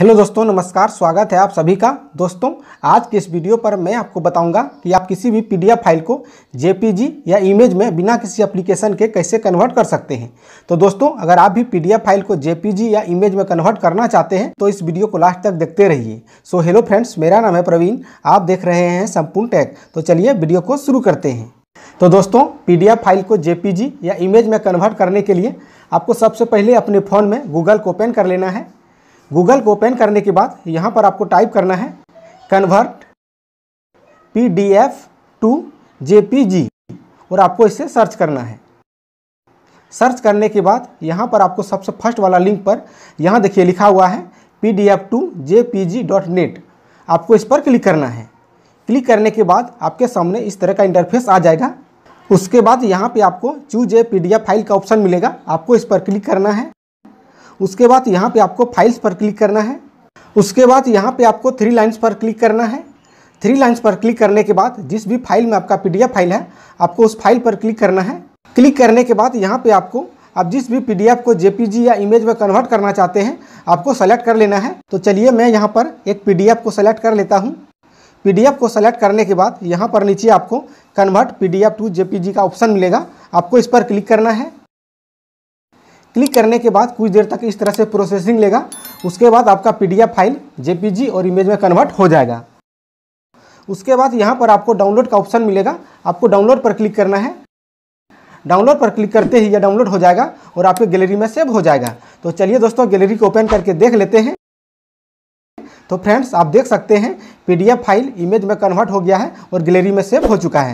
hello दोस्तों नमस्कार स्वागत है आप सभी का दोस्तों आज के इस वीडियो पर मैं आपको बताऊंगा कि आप किसी भी पीडीएफ फाइल को जेपीजी या इमेज में बिना किसी एप्लीकेशन के कैसे कन्वर्ट कर सकते हैं तो दोस्तों अगर आप भी पीडीएफ फाइल को जेपीजी या इमेज में कन्वर्ट करना चाहते हैं तो इस वीडियो को लास्ट तक देखते रहिए सो हेलो फ्रेंड्स मेरा नाम है प्रवीण आप देख रहे हैं संपूर्ण टैग तो चलिए वीडियो को शुरू करते हैं तो दोस्तों पी फाइल को जे या इमेज में कन्वर्ट करने के लिए आपको सबसे पहले अपने फ़ोन में गूगल को ओपन कर लेना है गूगल को ओपन करने के बाद यहाँ पर आपको टाइप करना है convert P D F to J P G और आपको इसे सर्च करना है सर्च करने के बाद यहाँ पर आपको सबसे फर्स्ट वाला लिंक पर यहाँ देखिए लिखा हुआ है P D F to J P G dot net आपको इस पर क्लिक करना है क्लिक करने के बाद आपके सामने इस तरह का इंटरफेस आ जाएगा उसके बाद यहाँ पे आपको choose a P D F file का ऑप्शन मिलेगा आपको इस पर क्लिक करना है उसके बाद यहाँ पे आपको फाइल्स पर क्लिक करना है उसके बाद यहाँ पे आपको थ्री लाइन्स पर क्लिक करना है थ्री लाइन्स पर क्लिक करने के बाद जिस भी फाइल में आपका पी फाइल है आपको उस फाइल पर क्लिक करना है क्लिक करने के बाद यहाँ पर आपको आप जिस भी पी को जे या इमेज में कन्वर्ट करना चाहते हैं आपको सेलेक्ट कर लेना है तो चलिए मैं यहाँ पर एक पी को सेलेक्ट कर लेता हूँ पी को सेलेक्ट करने के बाद यहाँ पर नीचे आपको कन्वर्ट पीडीएफ टू जे का ऑप्शन मिलेगा आपको इस पर क्लिक करना है क्लिक करने के बाद कुछ देर तक इस तरह से प्रोसेसिंग लेगा उसके बाद आपका पी फाइल जे और इमेज में कन्वर्ट हो जाएगा उसके बाद यहाँ पर आपको डाउनलोड का ऑप्शन मिलेगा आपको डाउनलोड पर क्लिक करना है डाउनलोड पर क्लिक करते ही यह डाउनलोड हो जाएगा और आपके गैलरी में सेव हो जाएगा तो चलिए दोस्तों गैलरी को ओपन करके देख लेते हैं तो फ्रेंड्स आप देख सकते हैं पीडीएफ फाइल इमेज में कन्वर्ट हो गया है और गैलरी में सेव हो चुका है